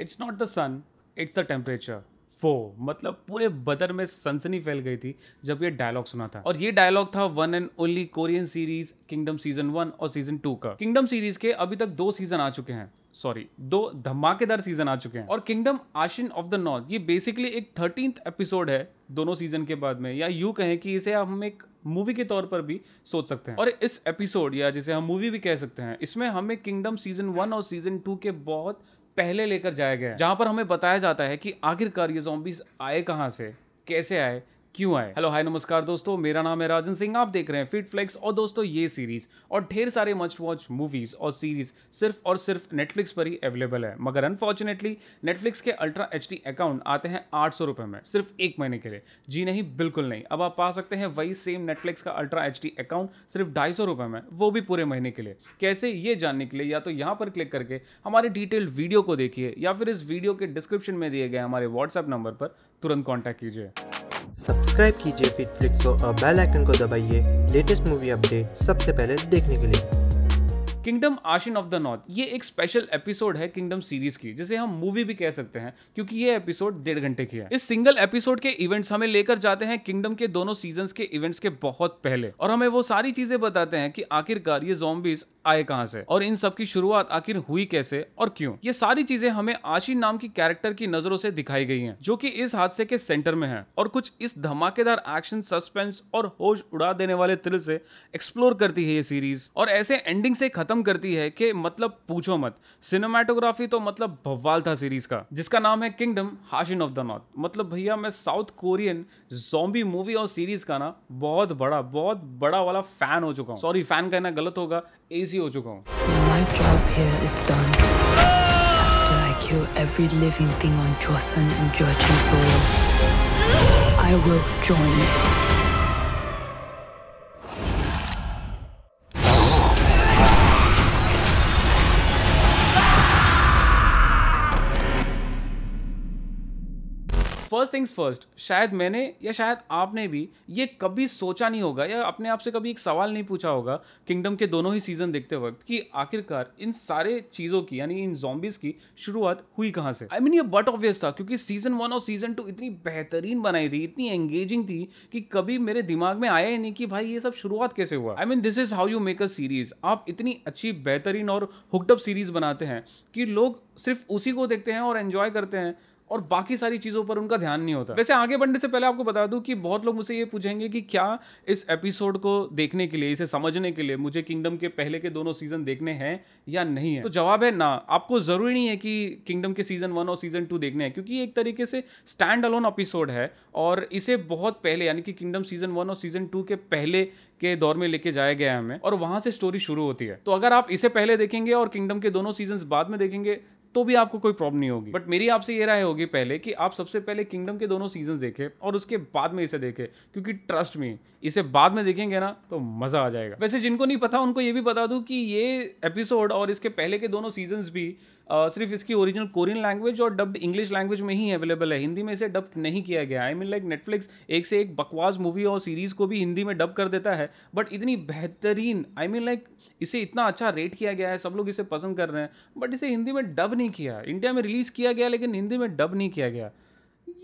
It's not the sun it's the temperature for मतलब पूरे बदर में सनसनी फैल गई थी जब ये डायलॉग सुना था और ये डायलॉग था one and only Korean series Kingdom season one और सीजन टू का किंगडम सीरीज के अभी तक दो सीजन आ चुके हैं सॉरी दो धमाकेदार सीजन आ चुके हैं और Kingdom Ashin of the North ये बेसिकली एक थर्टीन एपिसोड है दोनों सीजन के बाद में या यू कहें कि इसे हम एक मूवी के तौर पर भी सोच सकते हैं और इस एपिसोड या जिसे हम मूवी भी कह सकते हैं इसमें हमें किंगडम सीजन वन और सीजन टू के बहुत पहले लेकर जाया गया है जहाँ पर हमें बताया जाता है कि आखिरकार ये जॉम्बिस आए कहाँ से कैसे आए क्यों आए हेलो हाय नमस्कार दोस्तों मेरा नाम है राजन सिंह आप देख रहे हैं फिट फ्लेक्स और दोस्तों ये सीरीज और ढेर सारे मस्ट वॉच मूवीज और सीरीज सिर्फ और सिर्फ नेटफ्लिक्स पर ही अवेलेबल है मगर अनफॉर्चुनेटली नेटफ्लिक्स के अल्ट्रा एच अकाउंट आते हैं आठ सौ में सिर्फ एक महीने के लिए जी नहीं बिल्कुल नहीं अब आप पा सकते हैं वही सेम नेटफ्लिक्स का अल्ट्रा एच अकाउंट सिर्फ ढाई सौ में वो भी पूरे महीने के लिए कैसे ये जानने के लिए या तो यहाँ पर क्लिक करके हमारे डिटेल वीडियो को देखिए या फिर इस वीडियो के डिस्क्रिप्शन में दिए गए हमारे व्हाट्सएप नंबर पर तुरंत कॉन्टैक्ट कीजिए सब्सक्राइब कीजिए फिटफ्लिक्स और बेल आइकन को दबाइए लेटेस्ट मूवी अपडेट सबसे पहले देखने के लिए kingdom Ashin of the North ये एक स्पेशल एपिसोड है किंगडम सीरीज की जिसे हम मूवी भी कह सकते हैं क्योंकि ये एपिसोड डेढ़ घंटे की है इस सिंगल एपिसोड के इवेंट्स हमें लेकर जाते हैं किंगडम के दोनों सीजन के इवेंट्स के बहुत पहले और हमें वो सारी चीजें बताते हैं कि आखिरकार ये जोम्बिस आए कहाँ से और इन सब की शुरुआत आखिर हुई कैसे और क्यों ये सारी चीजें हमें आशीन नाम की कैरेक्टर की नजरों से दिखाई गई हैं जो कि इस हादसे के सेंटर में है और कुछ इस धमाकेदार एक्शन सस्पेंस और होश उड़ा देने वाले थ्रिल से एक्सप्लोर करती है ये सीरीज और ऐसे एंडिंग से खत्म खत्म करती है कि मतलब पूछो मत सिनेमाटोग्राफी तो मतलब भव्वाल था सीरीज का जिसका नाम है Kingdom Ashin of the North मतलब भैया मैं साउथ कोरियन जॉम्बी मूवी और सीरीज का ना बहुत बड़ा बहुत बड़ा वाला फैन हो चुका हूँ सॉरी फैन कहना गलत होगा एसी हो चुका हूँ kill every living thing on Joseon and Georgian soil, I will join you. First things first शायद मैंने या शायद आपने भी ये कभी सोचा नहीं होगा या अपने आप से कभी एक सवाल नहीं पूछा होगा किंगडम के दोनों ही सीजन देखते वक्त कि आखिरकार इन सारे चीज़ों की यानी इन जॉम्बिस की शुरुआत हुई कहाँ से आई I मीन mean, ये बट ऑब्वियस था क्योंकि सीजन वन और सीजन टू इतनी बेहतरीन बनाई थी इतनी एंगेजिंग थी कि कभी मेरे दिमाग में आया ही नहीं कि भाई ये सब शुरुआत कैसे हुआ I mean this is how you make a series आप इतनी अच्छी बेहतरीन और हुकडअप सीरीज बनाते हैं कि लोग सिर्फ उसी को देखते हैं और एंजॉय करते हैं और बाकी सारी चीज़ों पर उनका ध्यान नहीं होता वैसे आगे बढ़ने से पहले आपको बता दूं कि बहुत लोग मुझसे ये पूछेंगे कि क्या इस एपिसोड को देखने के लिए इसे समझने के लिए मुझे किंगडम के पहले के दोनों सीज़न देखने हैं या नहीं है तो जवाब है ना आपको ज़रूरी नहीं है कि किंगडम के सीज़न वन और सीज़न टू देखने हैं क्योंकि एक तरीके से स्टैंड अलोन एपिसोड है और इसे बहुत पहले यानी कि किंगडम सीज़न वन और सीज़न टू के पहले के दौर में लेके जाया गया है हमें और वहाँ से स्टोरी शुरू होती है तो अगर आप इसे पहले देखेंगे और किंगडम के दोनों सीजन बाद में देखेंगे तो भी आपको कोई प्रॉब्लम नहीं होगी बट मेरी आपसे ये राय होगी पहले कि आप सबसे पहले किंगडम के दोनों सीजन देखें और उसके बाद में इसे देखें क्योंकि ट्रस्ट में इसे बाद में देखेंगे ना तो मज़ा आ जाएगा वैसे जिनको नहीं पता उनको ये भी बता दूं कि ये एपिसोड और इसके पहले के दोनों सीजन भी सिर्फ इसकी ओरिजिनल कोरियन लैंग्वेज और डब्ड इंग्लिश लैंग्वेज में ही अवेलेबल है हिंदी में इसे डब नहीं किया गया आई मीन लाइक नेटफ्लिक्स एक से एक बकवास मूवी और सीरीज़ को भी हिंदी में डब कर देता है बट इतनी बेहतरीन आई मीन लाइक इसे इतना अच्छा रेट किया गया है सब लोग इसे पसंद कर रहे हैं बट इसे हिंदी में डब नहीं किया इंडिया में रिलीज़ किया गया लेकिन हिंदी में डब नहीं किया गया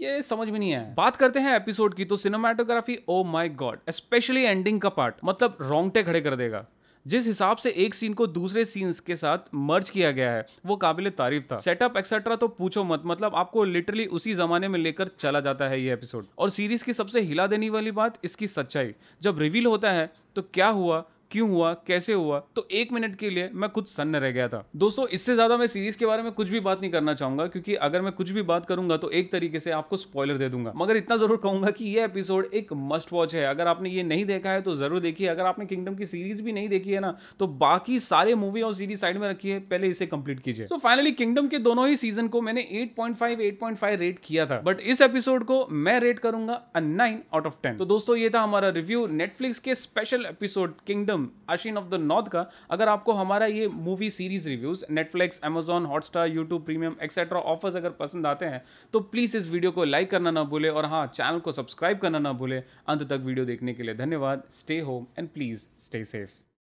ये समझ में नहीं आया बात करते हैं एपिसोड की तो cinematography oh my God specially ending का पार्ट मतलब रोंगटे खड़े कर देगा जिस हिसाब से एक सीन को दूसरे सीन्स के साथ मर्ज किया गया है वो काबिल तारीफ था सेटअप एक्सेट्रा तो पूछो मत मतलब आपको लिटरली उसी जमाने में लेकर चला जाता है ये एपिसोड और सीरीज की सबसे हिला देने वाली बात इसकी सच्चाई जब रिवील होता है तो क्या हुआ क्यों हुआ कैसे हुआ तो एक मिनट के लिए मैं खुद सन्न रह गया था दोस्तों इससे ज्यादा मैं सीरीज के बारे में कुछ भी बात नहीं करना चाहूंगा क्योंकि अगर मैं कुछ भी बात करूंगा तो एक तरीके से आपको स्पॉइलर दे दूंगा मगर इतना जरूर कहूंगा कि यह एपिसोड एक मस्ट वॉच है अगर आपने ये नहीं देखा है तो जरूर देखिए अगर आपने किंगडम की सीरीज भी नहीं देखी है ना तो बाकी सारे मूवी और सीरीज साइड में रखी है पहले इसे कंप्लीट कीजिए तो फाइनली किंगडम के दोनों ही सीजन को मैंने एट पॉइंट रेट किया था बट इस एपिसोड को मैं रेट करूंगा नाइन आउट ऑफ टेन तो दोस्तों ये था हमारा रिव्यू नेटफ्लिक्स के special episode Kingdom Kingdom Ashin of the North का अगर आपको हमारा ये movie series reviews Netflix Amazon Hotstar YouTube premium etcetera offers अगर पसंद आते हैं तो प्लीज़ इस वीडियो को लाइक करना ना भूले और हाँ चैनल को सब्सक्राइब करना ना भूले अंत तक वीडियो देखने के लिए धन्यवाद stay home and please stay safe